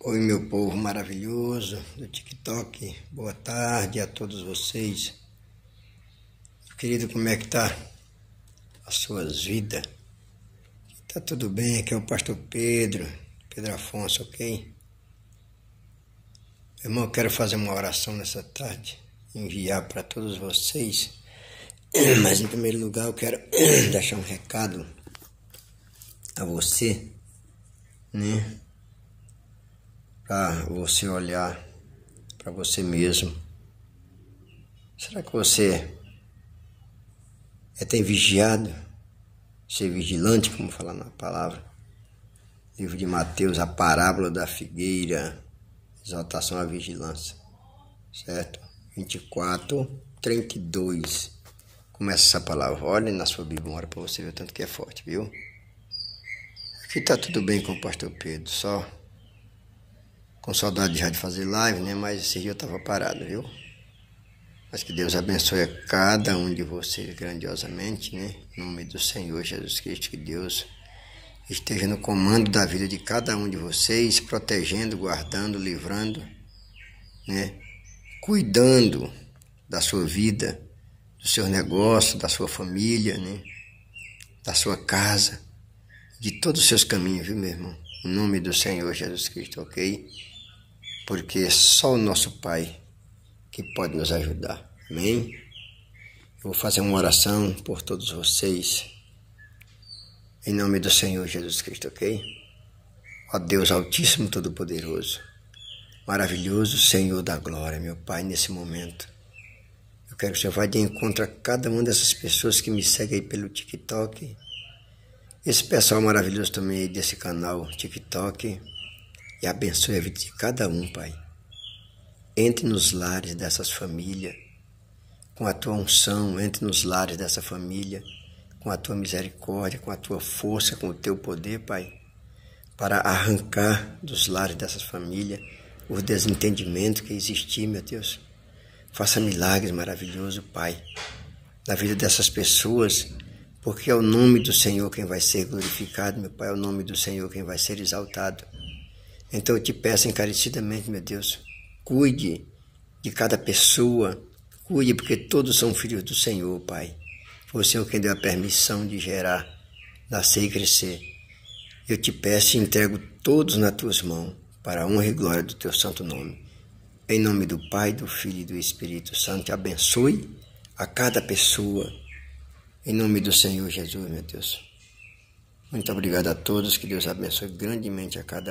Oi, meu povo maravilhoso do TikTok. Boa tarde a todos vocês. Querido, como é que tá as suas vidas? Tá tudo bem, aqui é o pastor Pedro, Pedro Afonso, ok? Meu irmão, eu quero fazer uma oração nessa tarde, enviar para todos vocês. Mas em primeiro lugar, eu quero deixar um recado a você, né? para ah, você olhar para você mesmo. Será que você é tem vigiado? Ser vigilante, como falar na palavra. Livro de Mateus, a parábola da figueira, exaltação à vigilância. Certo? 24, 32. Começa essa palavra. olhe na sua Bíblia, hora para você ver o tanto que é forte, viu? Aqui está tudo bem com o pastor Pedro, só com saudade já de fazer live, né? Mas esse dia eu tava parado, viu? Mas que Deus abençoe a cada um de vocês grandiosamente, né? Em nome do Senhor Jesus Cristo, que Deus esteja no comando da vida de cada um de vocês, protegendo, guardando, livrando, né? Cuidando da sua vida, do seu negócio, da sua família, né? Da sua casa, de todos os seus caminhos, viu, meu irmão? Em nome do Senhor Jesus Cristo, ok? Porque é só o nosso Pai que pode nos ajudar. Amém? Eu vou fazer uma oração por todos vocês. Em nome do Senhor Jesus Cristo, ok? Ó Deus Altíssimo Todo-Poderoso, maravilhoso Senhor da Glória, meu Pai, nesse momento. Eu quero que o Senhor vá de encontro a cada uma dessas pessoas que me seguem aí pelo TikTok esse pessoal maravilhoso também desse canal TikTok. E abençoe a vida de cada um, Pai. Entre nos lares dessas famílias, com a tua unção, entre nos lares dessa família, com a tua misericórdia, com a tua força, com o teu poder, Pai, para arrancar dos lares dessas famílias o desentendimento que existia, meu Deus. Faça milagres maravilhosos, Pai, na vida dessas pessoas porque é o nome do Senhor quem vai ser glorificado, meu Pai, é o nome do Senhor quem vai ser exaltado. Então eu te peço encarecidamente, meu Deus, cuide de cada pessoa, cuide, porque todos são filhos do Senhor, Pai. Foi o Senhor quem deu a permissão de gerar, nascer e crescer. Eu te peço e entrego todos nas tuas mãos, para a honra e glória do teu santo nome. Em nome do Pai, do Filho e do Espírito Santo, abençoe a cada pessoa em nome do Senhor Jesus, meu Deus. Muito obrigado a todos. Que Deus abençoe grandemente a cada